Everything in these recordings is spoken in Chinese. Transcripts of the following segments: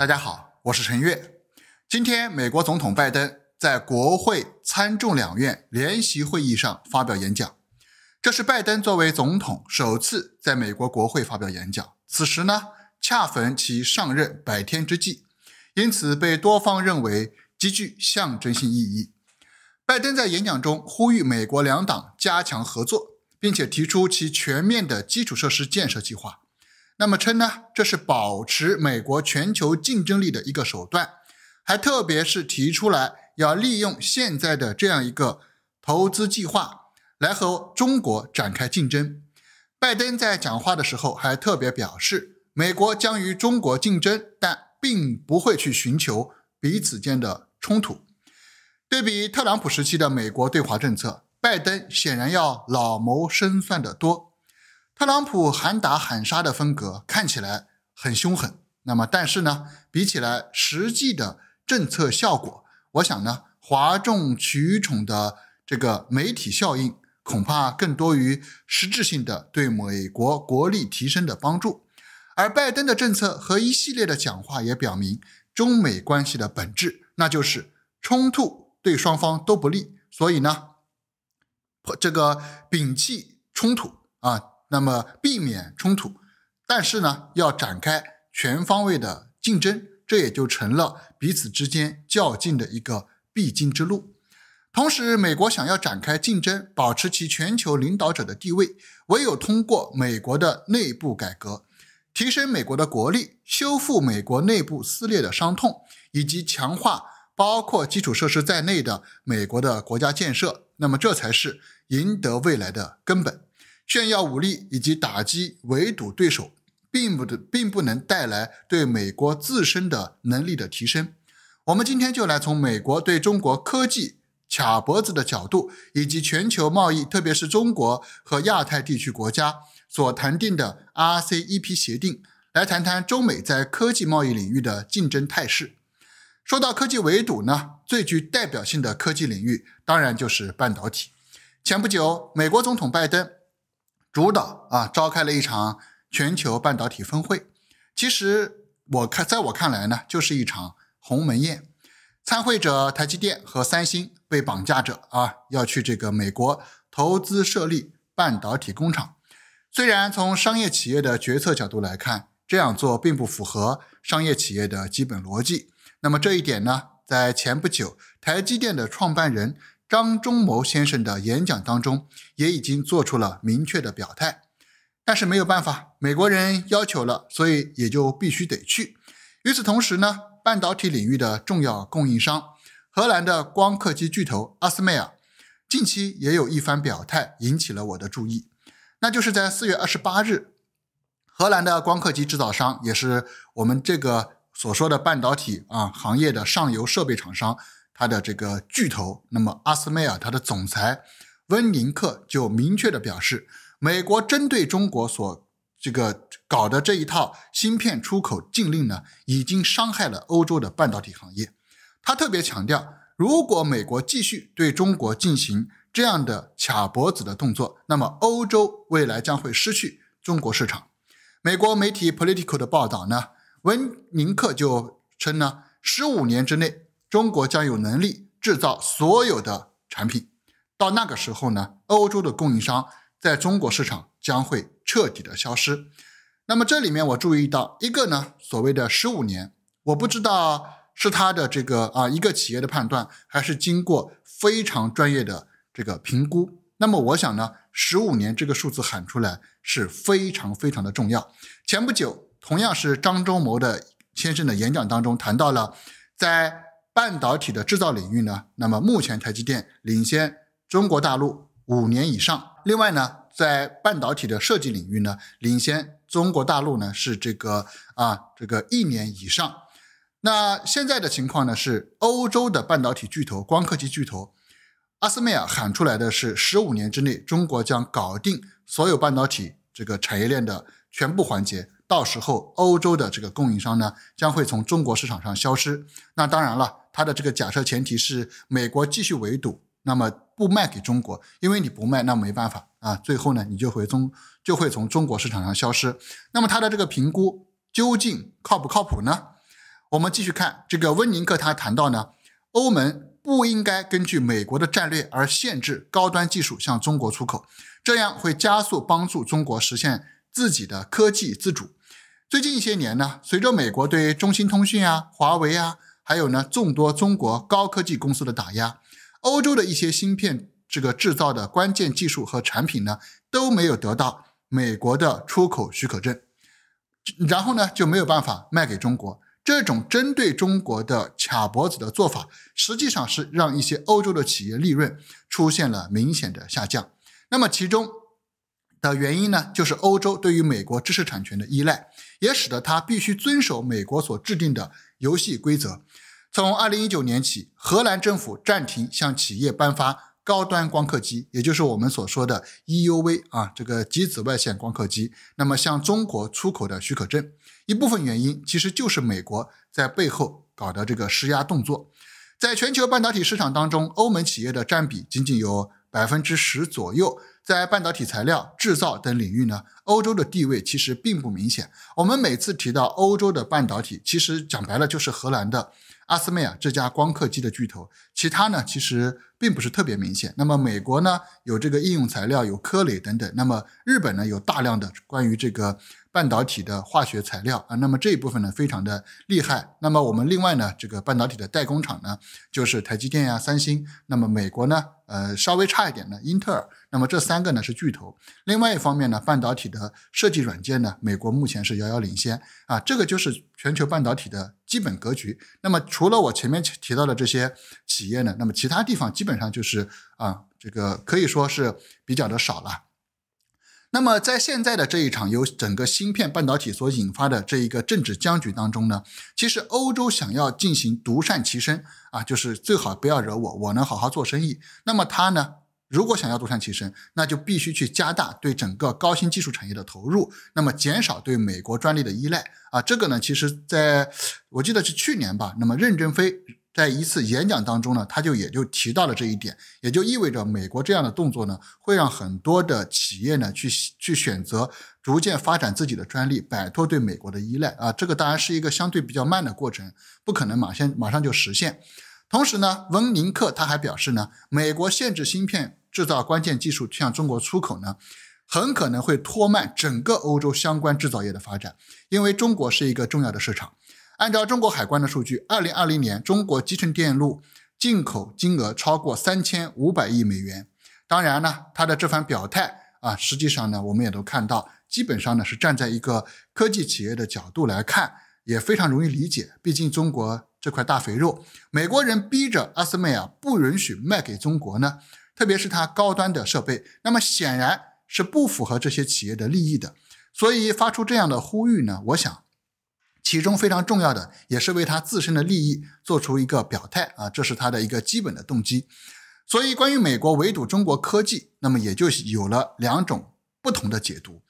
大家好，我是陈悦。今天，美国总统拜登在国会参众两院联席会议上发表演讲，这是拜登作为总统首次在美国国会发表演讲。此时呢，恰逢其上任百天之际，因此被多方认为极具象征性意义。拜登在演讲中呼吁美国两党加强合作，并且提出其全面的基础设施建设计划。那么称呢，这是保持美国全球竞争力的一个手段，还特别是提出来要利用现在的这样一个投资计划来和中国展开竞争。拜登在讲话的时候还特别表示，美国将与中国竞争，但并不会去寻求彼此间的冲突。对比特朗普时期的美国对华政策，拜登显然要老谋深算得多。特朗普喊打喊杀的风格看起来很凶狠，那么但是呢，比起来实际的政策效果，我想呢，哗众取宠的这个媒体效应恐怕更多于实质性的对美国国力提升的帮助。而拜登的政策和一系列的讲话也表明，中美关系的本质那就是冲突对双方都不利，所以呢，这个摒弃冲突啊。那么避免冲突，但是呢，要展开全方位的竞争，这也就成了彼此之间较劲的一个必经之路。同时，美国想要展开竞争，保持其全球领导者的地位，唯有通过美国的内部改革，提升美国的国力，修复美国内部撕裂的伤痛，以及强化包括基础设施在内的美国的国家建设，那么这才是赢得未来的根本。炫耀武力以及打击围堵对手，并不，并不能带来对美国自身的能力的提升。我们今天就来从美国对中国科技卡脖子的角度，以及全球贸易，特别是中国和亚太地区国家所谈定的 R C E P 协定，来谈谈中美在科技贸易领域的竞争态势。说到科技围堵呢，最具代表性的科技领域当然就是半导体。前不久，美国总统拜登。主导啊，召开了一场全球半导体峰会。其实我看，在我看来呢，就是一场鸿门宴。参会者台积电和三星被绑架者啊，要去这个美国投资设立半导体工厂。虽然从商业企业的决策角度来看，这样做并不符合商业企业的基本逻辑。那么这一点呢，在前不久，台积电的创办人。张忠谋先生的演讲当中也已经做出了明确的表态，但是没有办法，美国人要求了，所以也就必须得去。与此同时呢，半导体领域的重要供应商荷兰的光刻机巨头阿斯麦尔近期也有一番表态引起了我的注意，那就是在四月二十八日，荷兰的光刻机制造商也是我们这个所说的半导体啊行业的上游设备厂商。他的这个巨头，那么阿斯麦尔，它的总裁温宁克就明确的表示，美国针对中国所这个搞的这一套芯片出口禁令呢，已经伤害了欧洲的半导体行业。他特别强调，如果美国继续对中国进行这样的卡脖子的动作，那么欧洲未来将会失去中国市场。美国媒体 Political 的报道呢，温宁克就称呢，十五年之内。中国将有能力制造所有的产品，到那个时候呢，欧洲的供应商在中国市场将会彻底的消失。那么这里面我注意到一个呢，所谓的十五年，我不知道是他的这个啊一个企业的判断，还是经过非常专业的这个评估。那么我想呢，十五年这个数字喊出来是非常非常的重要。前不久，同样是张忠谋的先生的演讲当中谈到了，在半导体的制造领域呢，那么目前台积电领先中国大陆五年以上。另外呢，在半导体的设计领域呢，领先中国大陆呢是这个啊这个一年以上。那现在的情况呢，是欧洲的半导体巨头、光刻机巨头，阿斯麦尔喊出来的是十五年之内，中国将搞定所有半导体这个产业链的全部环节。到时候，欧洲的这个供应商呢，将会从中国市场上消失。那当然了，他的这个假设前提是美国继续围堵，那么不卖给中国，因为你不卖，那没办法啊。最后呢，你就回中就会从中国市场上消失。那么他的这个评估究竟靠不靠谱呢？我们继续看这个温宁克，他谈到呢，欧盟不应该根据美国的战略而限制高端技术向中国出口，这样会加速帮助中国实现自己的科技自主。最近一些年呢，随着美国对中兴通讯啊、华为啊，还有呢众多中国高科技公司的打压，欧洲的一些芯片这个制造的关键技术和产品呢都没有得到美国的出口许可证，然后呢就没有办法卖给中国。这种针对中国的卡脖子的做法，实际上是让一些欧洲的企业利润出现了明显的下降。那么其中的原因呢，就是欧洲对于美国知识产权的依赖。也使得它必须遵守美国所制定的游戏规则。从二零一九年起，荷兰政府暂停向企业颁发高端光刻机，也就是我们所说的 EUV 啊，这个极紫外线光刻机。那么，向中国出口的许可证，一部分原因其实就是美国在背后搞的这个施压动作。在全球半导体市场当中，欧盟企业的占比仅仅有百分之十左右。在半导体材料制造等领域呢，欧洲的地位其实并不明显。我们每次提到欧洲的半导体，其实讲白了就是荷兰的阿斯麦啊这家光刻机的巨头，其他呢其实并不是特别明显。那么美国呢有这个应用材料，有科磊等等。那么日本呢有大量的关于这个。半导体的化学材料啊，那么这一部分呢非常的厉害。那么我们另外呢，这个半导体的代工厂呢，就是台积电呀、三星。那么美国呢，呃，稍微差一点呢，英特尔。那么这三个呢是巨头。另外一方面呢，半导体的设计软件呢，美国目前是遥遥领先啊。这个就是全球半导体的基本格局。那么除了我前面提到的这些企业呢，那么其他地方基本上就是啊，这个可以说是比较的少了。那么，在现在的这一场由整个芯片半导体所引发的这一个政治僵局当中呢，其实欧洲想要进行独善其身啊，就是最好不要惹我，我能好好做生意。那么他呢，如果想要独善其身，那就必须去加大对整个高新技术产业的投入，那么减少对美国专利的依赖啊。这个呢，其实在我记得是去年吧，那么任正非。在一次演讲当中呢，他就也就提到了这一点，也就意味着美国这样的动作呢，会让很多的企业呢去去选择逐渐发展自己的专利，摆脱对美国的依赖啊，这个当然是一个相对比较慢的过程，不可能马先马上就实现。同时呢，温宁克他还表示呢，美国限制芯片制造关键技术向中国出口呢，很可能会拖慢整个欧洲相关制造业的发展，因为中国是一个重要的市场。按照中国海关的数据，二零二零年中国集成电路进口金额超过三千五百亿美元。当然呢，他的这番表态啊，实际上呢，我们也都看到，基本上呢是站在一个科技企业的角度来看，也非常容易理解。毕竟中国这块大肥肉，美国人逼着阿斯麦啊不允许卖给中国呢，特别是它高端的设备，那么显然是不符合这些企业的利益的。所以发出这样的呼吁呢，我想。其中非常重要的，也是为他自身的利益做出一个表态啊，这是他的一个基本的动机。所以，关于美国围堵中国科技，那么也就有了两种不同的解读。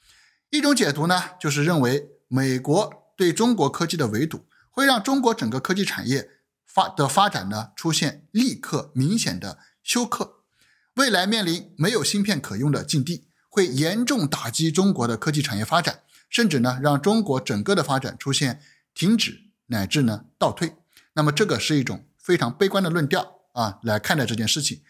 一种解读呢，就是认为美国对中国科技的围堵，会让中国整个科技产业发的发展呢出现立刻明显的休克，未来面临没有芯片可用的境地，会严重打击中国的科技产业发展。甚至呢，让中国整个的发展出现停止乃至呢倒退，那么这个是一种非常悲观的论调啊来看待这件事情。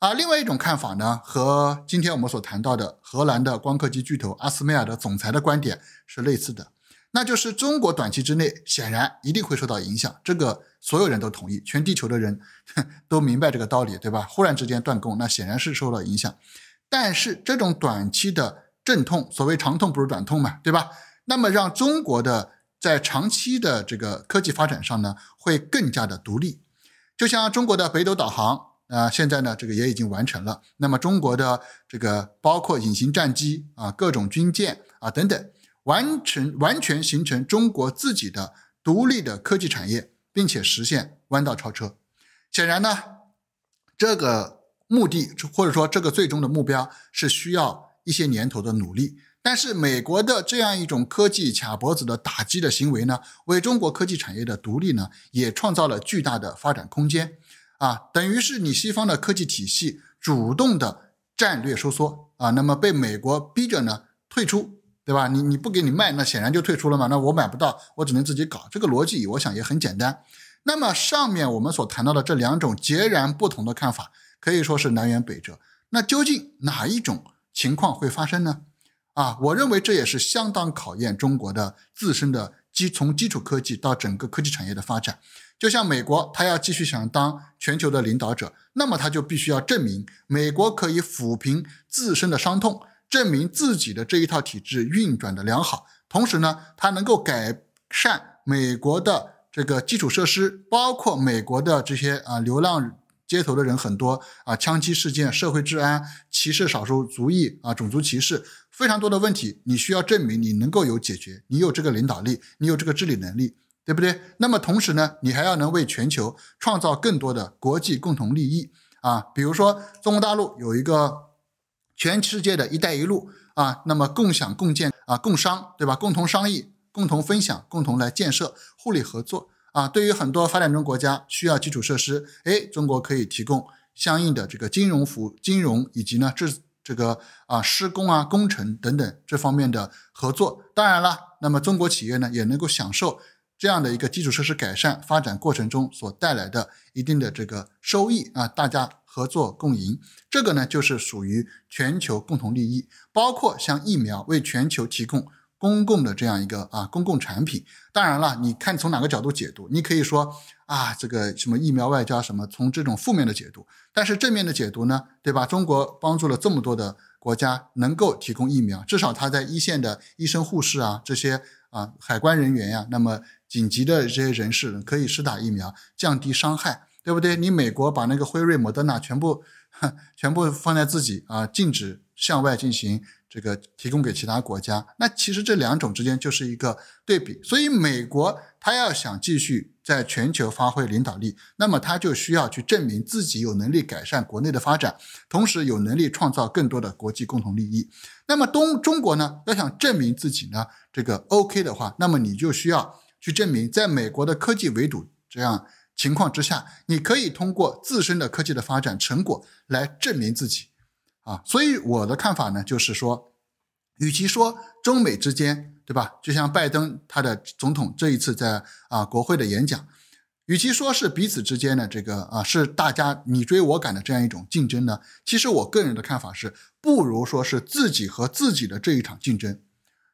而另外一种看法呢，和今天我们所谈到的荷兰的光刻机巨头阿斯麦尔的总裁的观点是类似的，那就是中国短期之内显然一定会受到影响，这个所有人都同意，全地球的人 都明白这个道理，对吧？忽然之间断供，那显然是受到影响，但是这种短期的。阵痛，所谓长痛不如短痛嘛，对吧？那么让中国的在长期的这个科技发展上呢，会更加的独立。就像中国的北斗导航啊，现在呢这个也已经完成了。那么中国的这个包括隐形战机啊、各种军舰啊等等，完成完全形成中国自己的独立的科技产业，并且实现弯道超车。显然呢，这个目的或者说这个最终的目标是需要。一些年头的努力，但是美国的这样一种科技卡脖子的打击的行为呢，为中国科技产业的独立呢，也创造了巨大的发展空间，啊，等于是你西方的科技体系主动的战略收缩啊，那么被美国逼着呢退出，对吧？你你不给你卖，那显然就退出了嘛，那我买不到，我只能自己搞，这个逻辑我想也很简单。那么上面我们所谈到的这两种截然不同的看法，可以说是南辕北辙。那究竟哪一种？情况会发生呢？啊，我认为这也是相当考验中国的自身的基从基础科技到整个科技产业的发展。就像美国，他要继续想当全球的领导者，那么他就必须要证明美国可以抚平自身的伤痛，证明自己的这一套体制运转的良好，同时呢，他能够改善美国的这个基础设施，包括美国的这些啊流浪。街头的人很多啊，枪击事件、社会治安、歧视少数族裔啊，种族歧视，非常多的问题。你需要证明你能够有解决，你有这个领导力，你有这个治理能力，对不对？那么同时呢，你还要能为全球创造更多的国际共同利益啊，比如说中国大陆有一个全世界的一带一路啊，那么共享共建啊，共商，对吧？共同商议、共同分享、共同来建设、互利合作。啊，对于很多发展中国家需要基础设施，哎，中国可以提供相应的这个金融服务、金融以及呢这这个啊施工啊工程等等这方面的合作。当然了，那么中国企业呢也能够享受这样的一个基础设施改善发展过程中所带来的一定的这个收益啊，大家合作共赢，这个呢就是属于全球共同利益，包括像疫苗为全球提供。公共的这样一个啊，公共产品，当然了，你看从哪个角度解读，你可以说啊，这个什么疫苗外加什么，从这种负面的解读，但是正面的解读呢，对吧？中国帮助了这么多的国家，能够提供疫苗，至少他在一线的医生、护士啊，这些啊海关人员呀，那么紧急的这些人士可以施打疫苗，降低伤害，对不对？你美国把那个辉瑞、莫德纳全部全部放在自己啊，禁止向外进行。这个提供给其他国家，那其实这两种之间就是一个对比。所以美国它要想继续在全球发挥领导力，那么它就需要去证明自己有能力改善国内的发展，同时有能力创造更多的国际共同利益。那么东中国呢，要想证明自己呢，这个 OK 的话，那么你就需要去证明，在美国的科技围堵这样情况之下，你可以通过自身的科技的发展成果来证明自己。啊，所以我的看法呢，就是说，与其说中美之间，对吧？就像拜登他的总统这一次在啊国会的演讲，与其说是彼此之间的这个啊，是大家你追我赶的这样一种竞争呢，其实我个人的看法是，不如说是自己和自己的这一场竞争。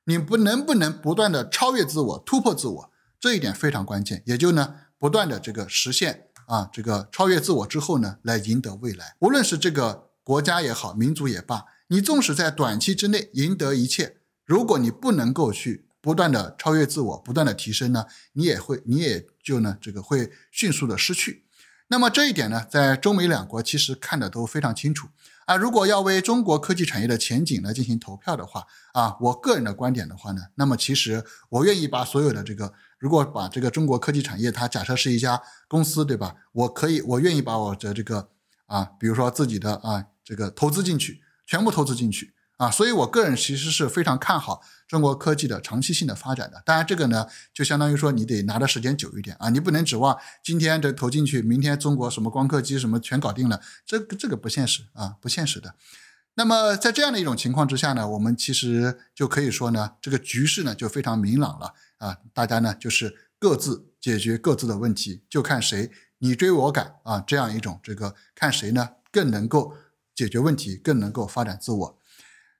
你不能不能不断的超越自我、突破自我，这一点非常关键。也就呢，不断的这个实现啊，这个超越自我之后呢，来赢得未来。无论是这个。国家也好，民族也罢，你纵使在短期之内赢得一切，如果你不能够去不断的超越自我，不断的提升呢，你也会，你也就呢，这个会迅速的失去。那么这一点呢，在中美两国其实看的都非常清楚啊。如果要为中国科技产业的前景来进行投票的话啊，我个人的观点的话呢，那么其实我愿意把所有的这个，如果把这个中国科技产业它假设是一家公司，对吧？我可以，我愿意把我的这个啊，比如说自己的啊。这个投资进去，全部投资进去啊，所以我个人其实是非常看好中国科技的长期性的发展的。当然，这个呢，就相当于说你得拿的时间久一点啊，你不能指望今天这投进去，明天中国什么光刻机什么全搞定了，这这个不现实啊，不现实的。那么在这样的一种情况之下呢，我们其实就可以说呢，这个局势呢就非常明朗了啊，大家呢就是各自解决各自的问题，就看谁你追我赶啊，这样一种这个看谁呢更能够。解决问题更能够发展自我。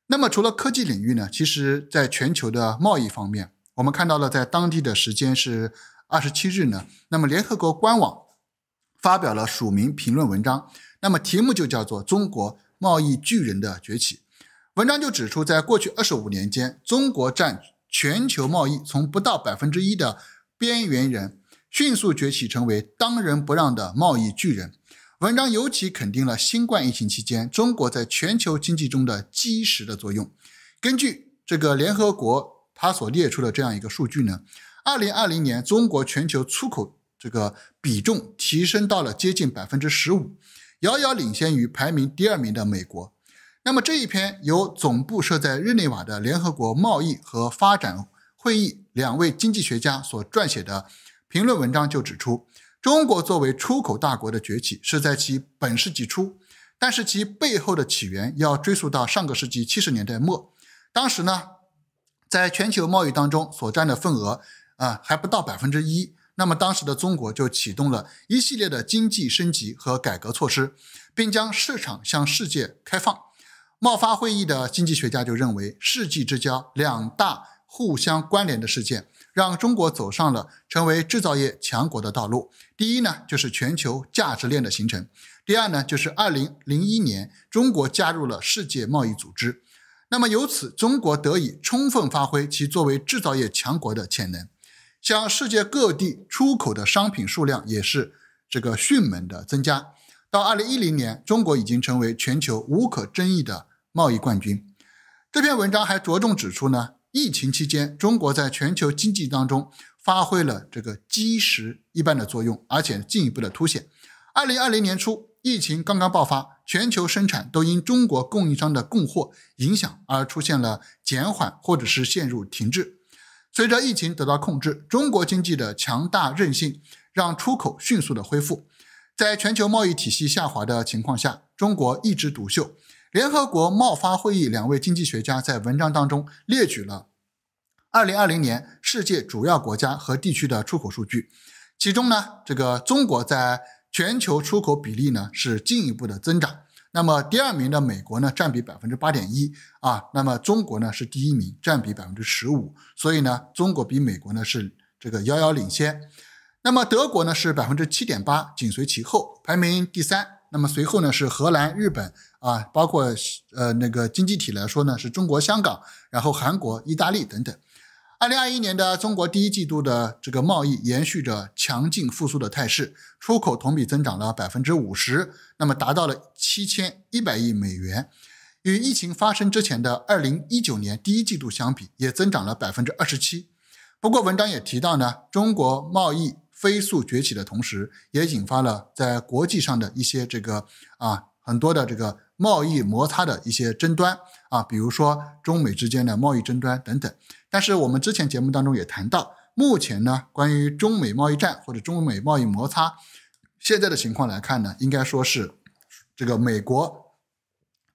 那么除了科技领域呢？其实，在全球的贸易方面，我们看到了，在当地的时间是二十七日呢。那么联合国官网发表了署名评论文章，那么题目就叫做《中国贸易巨人的崛起》。文章就指出，在过去二十五年间，中国占全球贸易从不到百分之一的边缘人，迅速崛起成为当仁不让的贸易巨人。文章尤其肯定了新冠疫情期间中国在全球经济中的基石的作用。根据这个联合国他所列出的这样一个数据呢，二零二零年中国全球出口这个比重提升到了接近百分之十五，遥遥领先于排名第二名的美国。那么这一篇由总部设在日内瓦的联合国贸易和发展会议两位经济学家所撰写的评论文章就指出。中国作为出口大国的崛起是在其本世纪初，但是其背后的起源要追溯到上个世纪七十年代末。当时呢，在全球贸易当中所占的份额啊还不到百分之一。那么当时的中国就启动了一系列的经济升级和改革措施，并将市场向世界开放。贸发会议的经济学家就认为，世纪之交两大互相关联的事件。让中国走上了成为制造业强国的道路。第一呢，就是全球价值链的形成；第二呢，就是二零零一年中国加入了世界贸易组织。那么，由此中国得以充分发挥其作为制造业强国的潜能，向世界各地出口的商品数量也是这个迅猛的增加。到二零一零年，中国已经成为全球无可争议的贸易冠军。这篇文章还着重指出呢。疫情期间，中国在全球经济当中发挥了这个基石一般的作用，而且进一步的凸显。二零二零年初，疫情刚刚爆发，全球生产都因中国供应商的供货影响而出现了减缓或者是陷入停滞。随着疫情得到控制，中国经济的强大韧性让出口迅速的恢复。在全球贸易体系下滑的情况下，中国一枝独秀。联合国贸发会议两位经济学家在文章当中列举了二零二零年世界主要国家和地区的出口数据，其中呢，这个中国在全球出口比例呢是进一步的增长。那么第二名的美国呢，占比百分之八点一啊，那么中国呢是第一名，占比百分之十五，所以呢，中国比美国呢是这个遥遥领先。那么德国呢是百分之七点八，紧随其后，排名第三。那么随后呢是荷兰、日本啊，包括呃那个经济体来说呢，是中国、香港，然后韩国、意大利等等。二零二一年的中国第一季度的这个贸易延续着强劲复苏的态势，出口同比增长了百分之五十，那么达到了七千一百亿美元，与疫情发生之前的二零一九年第一季度相比，也增长了百分之二十七。不过文章也提到呢，中国贸易。飞速崛起的同时，也引发了在国际上的一些这个啊很多的这个贸易摩擦的一些争端啊，比如说中美之间的贸易争端等等。但是我们之前节目当中也谈到，目前呢关于中美贸易战或者中美贸易摩擦，现在的情况来看呢，应该说是这个美国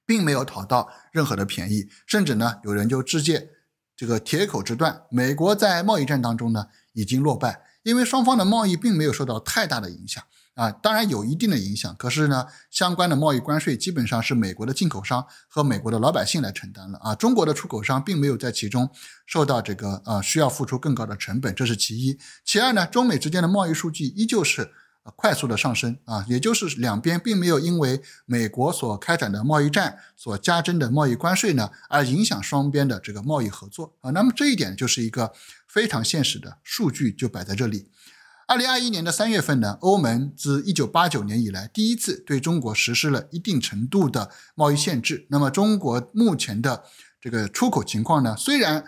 并没有讨到任何的便宜，甚至呢有人就直接这个铁口之断，美国在贸易战当中呢已经落败。因为双方的贸易并没有受到太大的影响啊，当然有一定的影响，可是呢，相关的贸易关税基本上是美国的进口商和美国的老百姓来承担了啊，中国的出口商并没有在其中受到这个啊需要付出更高的成本，这是其一。其二呢，中美之间的贸易数据依旧是。快速的上升啊，也就是两边并没有因为美国所开展的贸易战所加征的贸易关税呢，而影响双边的这个贸易合作啊。那么这一点就是一个非常现实的数据，就摆在这里。二零二一年的三月份呢，欧盟自一九八九年以来第一次对中国实施了一定程度的贸易限制。那么中国目前的这个出口情况呢，虽然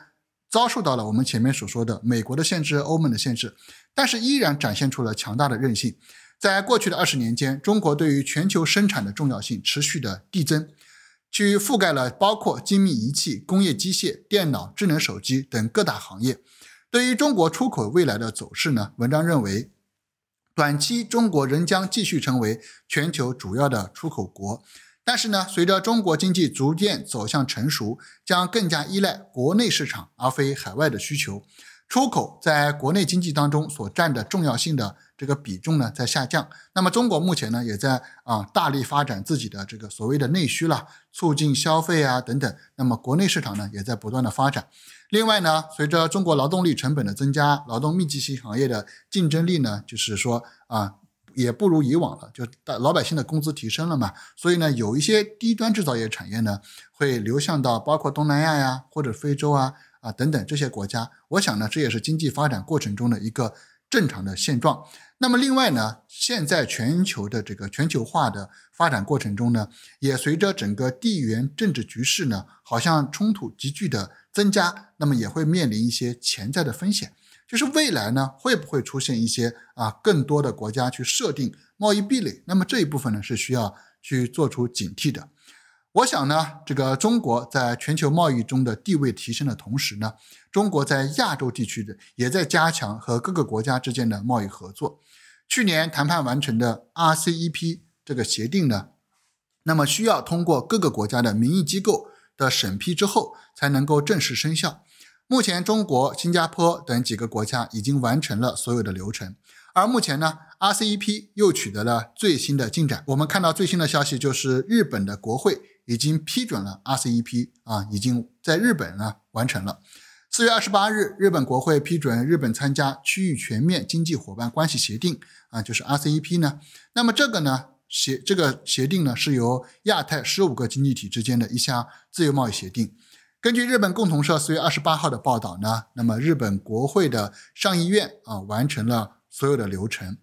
遭受到了我们前面所说的美国的限制、欧盟的限制。但是依然展现出了强大的韧性。在过去的二十年间，中国对于全球生产的重要性持续的递增，去覆盖了包括精密仪器、工业机械、电脑、智能手机等各大行业。对于中国出口未来的走势呢？文章认为，短期中国仍将继续成为全球主要的出口国，但是呢，随着中国经济逐渐走向成熟，将更加依赖国内市场而非海外的需求。出口在国内经济当中所占的重要性的这个比重呢，在下降。那么中国目前呢，也在啊大力发展自己的这个所谓的内需啦，促进消费啊等等。那么国内市场呢，也在不断的发展。另外呢，随着中国劳动力成本的增加，劳动密集型行业的竞争力呢，就是说啊，也不如以往了。就老百姓的工资提升了嘛，所以呢，有一些低端制造业产业呢，会流向到包括东南亚呀，或者非洲啊。啊，等等这些国家，我想呢，这也是经济发展过程中的一个正常的现状。那么另外呢，现在全球的这个全球化的发展过程中呢，也随着整个地缘政治局势呢，好像冲突急剧的增加，那么也会面临一些潜在的风险，就是未来呢，会不会出现一些啊更多的国家去设定贸易壁垒？那么这一部分呢，是需要去做出警惕的。我想呢，这个中国在全球贸易中的地位提升的同时呢，中国在亚洲地区的也在加强和各个国家之间的贸易合作。去年谈判完成的 RCEP 这个协定呢，那么需要通过各个国家的民意机构的审批之后才能够正式生效。目前，中国、新加坡等几个国家已经完成了所有的流程。而目前呢，RCEP 又取得了最新的进展。我们看到最新的消息就是，日本的国会已经批准了 RCEP 啊，已经在日本呢完成了。四月二十八日，日本国会批准日本参加区域全面经济伙伴关系协定啊，就是 RCEP 呢。那么这个呢协这个协定呢，是由亚太十五个经济体之间的一项自由贸易协定。根据日本共同社四月二十八号的报道呢，那么日本国会的上议院啊完成了。所有的流程，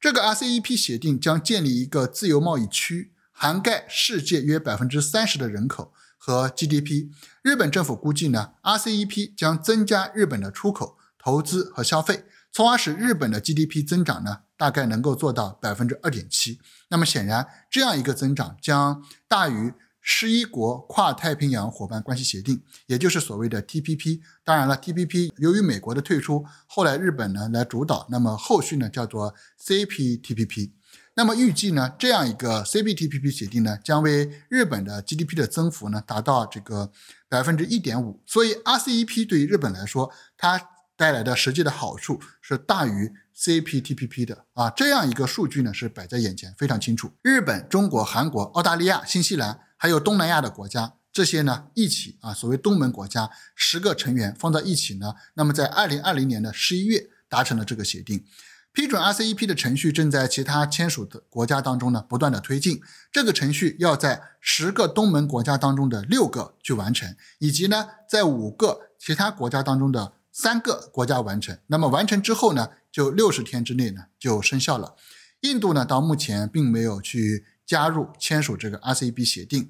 这个 RCEP 协定将建立一个自由贸易区，涵盖世界约百分之三十的人口和 GDP。日本政府估计呢，RCEP 将增加日本的出口、投资和消费，从而使日本的 GDP 增长呢，大概能够做到百分之二点七。那么显然，这样一个增长将大于。十一国跨太平洋伙伴关系协定，也就是所谓的 TPP。当然了，TPP 由于美国的退出，后来日本呢来主导，那么后续呢叫做 c p t p p 那么预计呢这样一个 c p t p p 协定呢，将为日本的 GDP 的增幅呢达到这个百分之一点五。所以 RCEP 对于日本来说，它带来的实际的好处是大于 c p t p p 的啊。这样一个数据呢是摆在眼前，非常清楚。日本、中国、韩国、澳大利亚、新西兰。还有东南亚的国家，这些呢一起啊，所谓东盟国家十个成员放在一起呢，那么在二零二零年的十一月达成了这个协定，批准 RCEP 的程序正在其他签署的国家当中呢不断的推进，这个程序要在十个东盟国家当中的六个去完成，以及呢在五个其他国家当中的三个国家完成，那么完成之后呢，就六十天之内呢就生效了，印度呢到目前并没有去。加入签署这个 RCEP 协定，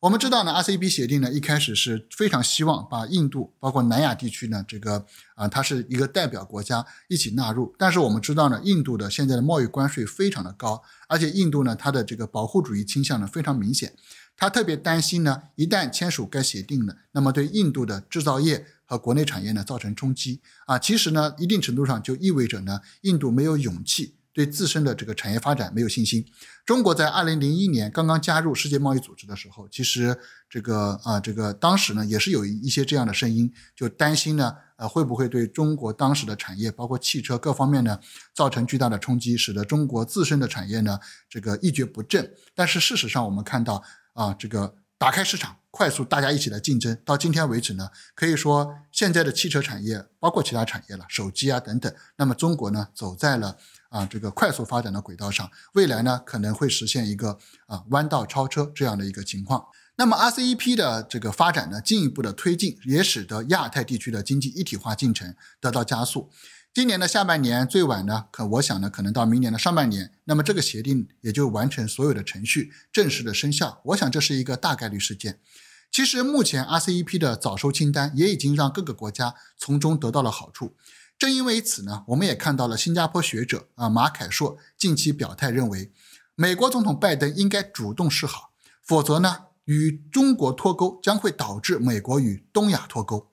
我们知道呢，RCEP 协定呢一开始是非常希望把印度包括南亚地区呢这个啊，它是一个代表国家一起纳入。但是我们知道呢，印度的现在的贸易关税非常的高，而且印度呢它的这个保护主义倾向呢非常明显，他特别担心呢一旦签署该协定呢，那么对印度的制造业和国内产业呢造成冲击啊。其实呢，一定程度上就意味着呢，印度没有勇气。对自身的这个产业发展没有信心。中国在二零零一年刚刚加入世界贸易组织的时候，其实这个啊，这个当时呢也是有一些这样的声音，就担心呢，呃，会不会对中国当时的产业，包括汽车各方面呢，造成巨大的冲击，使得中国自身的产业呢，这个一蹶不振。但是事实上，我们看到啊，这个打开市场。快速，大家一起来竞争。到今天为止呢，可以说现在的汽车产业，包括其他产业了，手机啊等等。那么中国呢，走在了啊这个快速发展的轨道上，未来呢可能会实现一个啊弯道超车这样的一个情况。那么 RCEP 的这个发展呢，进一步的推进，也使得亚太地区的经济一体化进程得到加速。今年的下半年最晚呢，可我想呢，可能到明年的上半年，那么这个协定也就完成所有的程序，正式的生效。我想这是一个大概率事件。其实，目前 RCEP 的早收清单也已经让各个国家从中得到了好处。正因为此呢，我们也看到了新加坡学者啊马凯硕近期表态认为，美国总统拜登应该主动示好，否则呢与中国脱钩将会导致美国与东亚脱钩。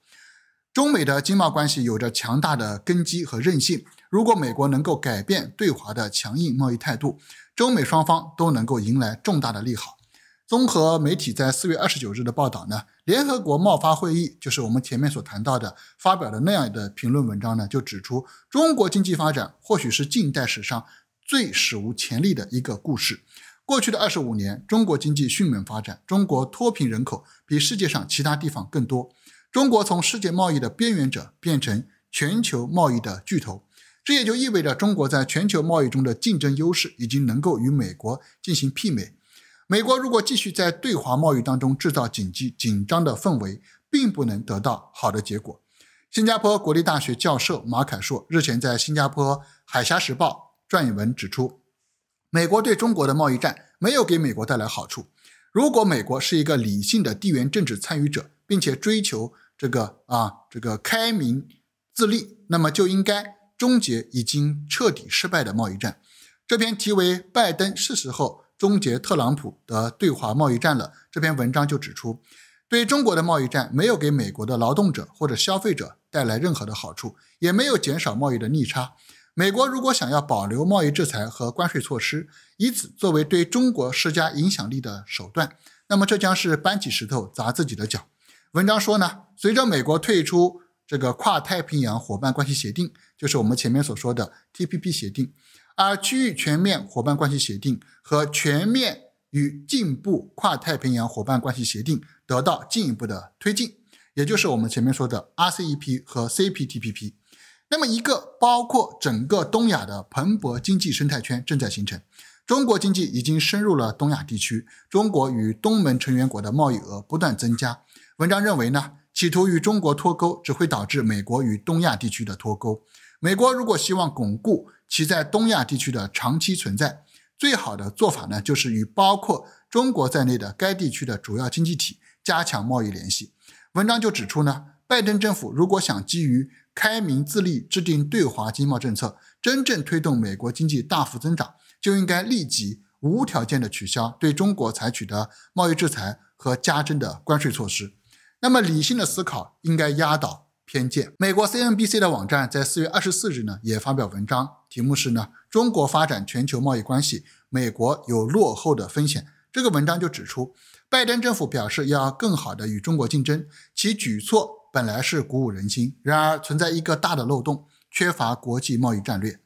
中美的经贸关系有着强大的根基和韧性，如果美国能够改变对华的强硬贸易态度，中美双方都能够迎来重大的利好。综合媒体在四月二十九日的报道呢，联合国贸发会议就是我们前面所谈到的发表的那样的评论文章呢，就指出中国经济发展或许是近代史上最史无前例的一个故事。过去的二十五年，中国经济迅猛发展，中国脱贫人口比世界上其他地方更多，中国从世界贸易的边缘者变成全球贸易的巨头，这也就意味着中国在全球贸易中的竞争优势已经能够与美国进行媲美。美国如果继续在对华贸易当中制造紧急紧张的氛围，并不能得到好的结果。新加坡国立大学教授马凯硕日前在《新加坡海峡时报》撰文指出，美国对中国的贸易战没有给美国带来好处。如果美国是一个理性的地缘政治参与者，并且追求这个啊这个开明自立，那么就应该终结已经彻底失败的贸易战。这篇题为《拜登是时候》。终结特朗普的对华贸易战了。这篇文章就指出，对中国的贸易战没有给美国的劳动者或者消费者带来任何的好处，也没有减少贸易的逆差。美国如果想要保留贸易制裁和关税措施，以此作为对中国施加影响力的手段，那么这将是搬起石头砸自己的脚。文章说呢，随着美国退出这个跨太平洋伙伴关系协定，就是我们前面所说的 TPP 协定。而区域全面伙伴关系协定和全面与进步跨太平洋伙伴关系协定得到进一步的推进，也就是我们前面说的 RCEP 和 CPTPP。那么，一个包括整个东亚的蓬勃经济生态圈正在形成。中国经济已经深入了东亚地区，中国与东盟成员国的贸易额不断增加。文章认为呢，企图与中国脱钩，只会导致美国与东亚地区的脱钩。美国如果希望巩固，其在东亚地区的长期存在，最好的做法呢，就是与包括中国在内的该地区的主要经济体加强贸易联系。文章就指出呢，拜登政府如果想基于开明自立制定对华经贸政策，真正推动美国经济大幅增长，就应该立即无条件的取消对中国采取的贸易制裁和加征的关税措施。那么，理性的思考应该压倒偏见。美国 CNBC 的网站在四月二十四日呢，也发表文章。题目是呢，中国发展全球贸易关系，美国有落后的风险。这个文章就指出，拜登政府表示要更好的与中国竞争，其举措本来是鼓舞人心，然而存在一个大的漏洞，缺乏国际贸易战略。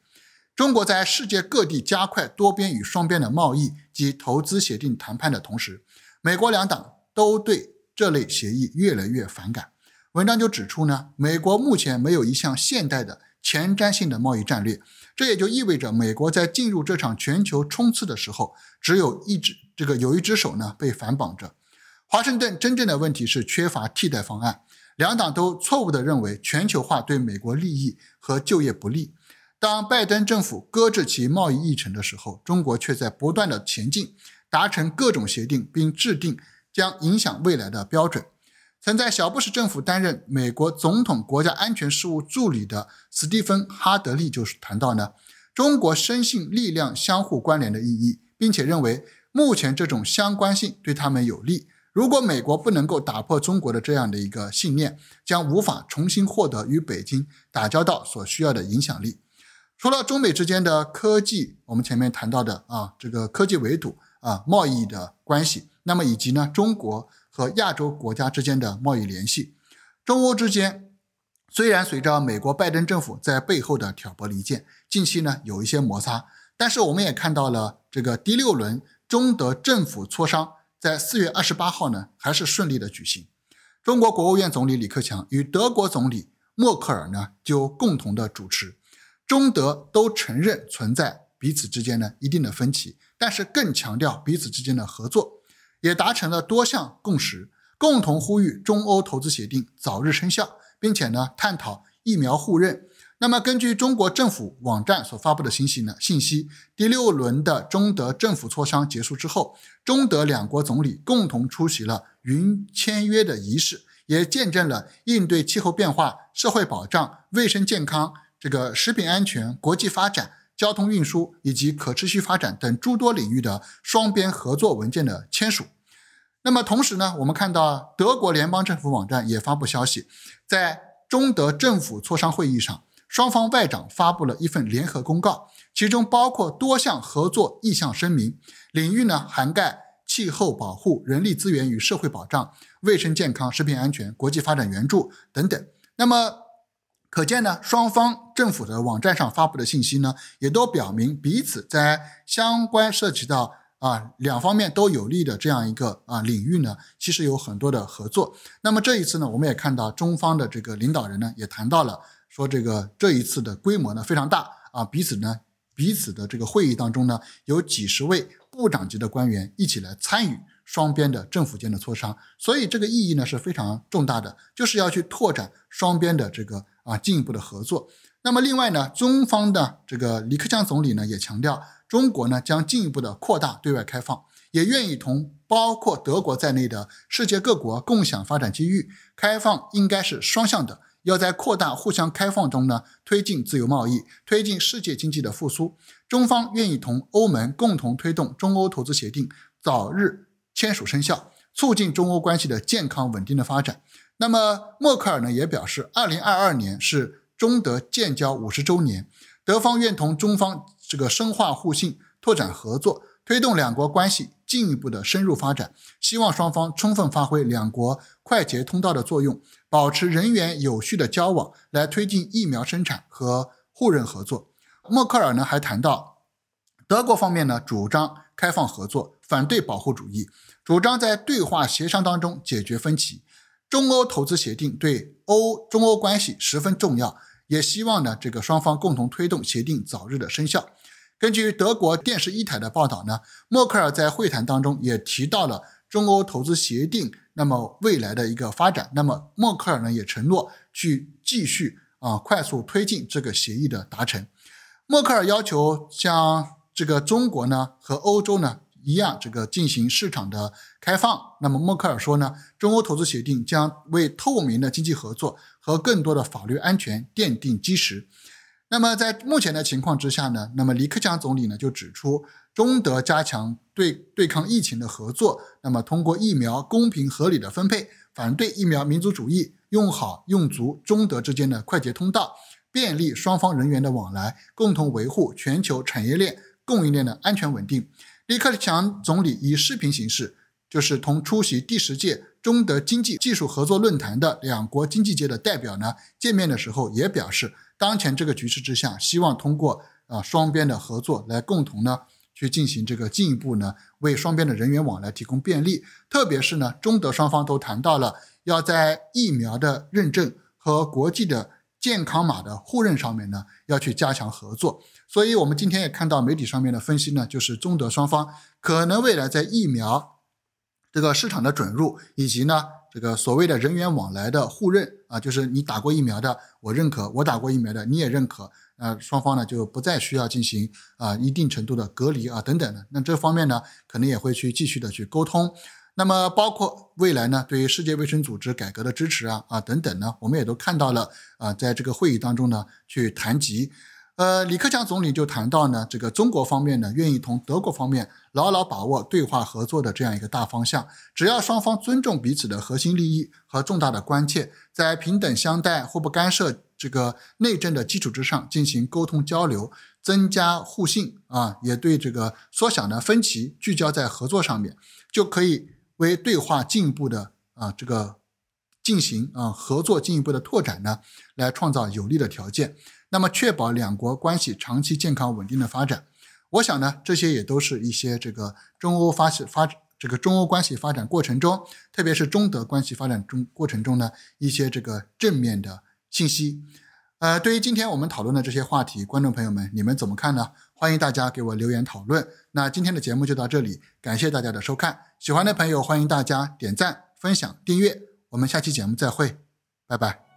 中国在世界各地加快多边与双边的贸易及投资协定谈判的同时，美国两党都对这类协议越来越反感。文章就指出呢，美国目前没有一项现代的前瞻性的贸易战略。这也就意味着，美国在进入这场全球冲刺的时候，只有一只这个有一只手呢被反绑着。华盛顿真正的问题是缺乏替代方案。两党都错误地认为全球化对美国利益和就业不利。当拜登政府搁置其贸易议程的时候，中国却在不断的前进，达成各种协定，并制定将影响未来的标准。曾在小布什政府担任美国总统国家安全事务助理的斯蒂芬·哈德利就是谈到呢，中国深信力量相互关联的意义，并且认为目前这种相关性对他们有利。如果美国不能够打破中国的这样的一个信念，将无法重新获得与北京打交道所需要的影响力。除了中美之间的科技，我们前面谈到的啊这个科技围堵啊贸易的关系，那么以及呢中国。和亚洲国家之间的贸易联系，中欧之间虽然随着美国拜登政府在背后的挑拨离间，近期呢有一些摩擦，但是我们也看到了这个第六轮中德政府磋商在四月二十八号呢还是顺利的举行。中国国务院总理李克强与德国总理默克尔呢就共同的主持，中德都承认存在彼此之间的一定的分歧，但是更强调彼此之间的合作。也达成了多项共识，共同呼吁中欧投资协定早日生效，并且呢探讨疫苗互认。那么根据中国政府网站所发布的信息呢，信息第六轮的中德政府磋商结束之后，中德两国总理共同出席了云签约的仪式，也见证了应对气候变化、社会保障、卫生健康、这个食品安全、国际发展。交通运输以及可持续发展等诸多领域的双边合作文件的签署。那么同时呢，我们看到德国联邦政府网站也发布消息，在中德政府磋商会议上，双方外长发布了一份联合公告，其中包括多项合作意向声明，领域呢涵盖气候保护、人力资源与社会保障、卫生健康、食品安全、国际发展援助等等。那么可见呢，双方。政府的网站上发布的信息呢，也都表明彼此在相关涉及到啊两方面都有利的这样一个啊领域呢，其实有很多的合作。那么这一次呢，我们也看到中方的这个领导人呢，也谈到了说这个这一次的规模呢非常大啊，彼此呢彼此的这个会议当中呢，有几十位部长级的官员一起来参与双边的政府间的磋商，所以这个意义呢是非常重大的，就是要去拓展双边的这个啊进一步的合作。那么另外呢，中方的这个李克强总理呢也强调，中国呢将进一步的扩大对外开放，也愿意同包括德国在内的世界各国共享发展机遇。开放应该是双向的，要在扩大互相开放中呢推进自由贸易，推进世界经济的复苏。中方愿意同欧盟共同推动中欧投资协定早日签署生效，促进中欧关系的健康稳定的发展。那么默克尔呢也表示，二零二二年是。中德建交五十周年，德方愿同中方这个深化互信、拓展合作，推动两国关系进一步的深入发展。希望双方充分发挥两国快捷通道的作用，保持人员有序的交往，来推进疫苗生产和互认合作。默克尔呢还谈到，德国方面呢主张开放合作，反对保护主义，主张在对话协商当中解决分歧。中欧投资协定对欧中欧关系十分重要。也希望呢，这个双方共同推动协定早日的生效。根据德国电视一台的报道呢，默克尔在会谈当中也提到了中欧投资协定，那么未来的一个发展。那么默克尔呢也承诺去继续啊快速推进这个协议的达成。默克尔要求像这个中国呢和欧洲呢一样，这个进行市场的开放。那么默克尔说呢，中欧投资协定将为透明的经济合作。和更多的法律安全奠定基石。那么，在目前的情况之下呢？那么李克强总理呢就指出，中德加强对对抗疫情的合作。那么，通过疫苗公平合理的分配，反对疫苗民族主义，用好用足中德之间的快捷通道，便利双方人员的往来，共同维护全球产业链供应链的安全稳定。李克强总理以视频形式，就是同出席第十届。中德经济技术合作论坛的两国经济界的代表呢见面的时候也表示，当前这个局势之下，希望通过啊双边的合作来共同呢去进行这个进一步呢为双边的人员往来提供便利，特别是呢中德双方都谈到了要在疫苗的认证和国际的健康码的互认上面呢要去加强合作，所以我们今天也看到媒体上面的分析呢，就是中德双方可能未来在疫苗。这个市场的准入，以及呢，这个所谓的人员往来的互认啊，就是你打过疫苗的我认可，我打过疫苗的你也认可，那双方呢就不再需要进行啊一定程度的隔离啊等等的。那这方面呢，可能也会去继续的去沟通。那么包括未来呢，对于世界卫生组织改革的支持啊啊等等呢，我们也都看到了啊，在这个会议当中呢去谈及。呃，李克强总理就谈到呢，这个中国方面呢，愿意同德国方面牢牢把握对话合作的这样一个大方向，只要双方尊重彼此的核心利益和重大的关切，在平等相待、互不干涉这个内政的基础之上进行沟通交流，增加互信啊，也对这个缩小的分歧聚焦在合作上面，就可以为对话进一步的啊这个进行啊合作进一步的拓展呢，来创造有利的条件。那么，确保两国关系长期健康稳定的发展，我想呢，这些也都是一些这个中欧发系发这个中欧关系发展过程中，特别是中德关系发展中过程中呢一些这个正面的信息。呃，对于今天我们讨论的这些话题，观众朋友们你们怎么看呢？欢迎大家给我留言讨论。那今天的节目就到这里，感谢大家的收看。喜欢的朋友欢迎大家点赞、分享、订阅。我们下期节目再会，拜拜。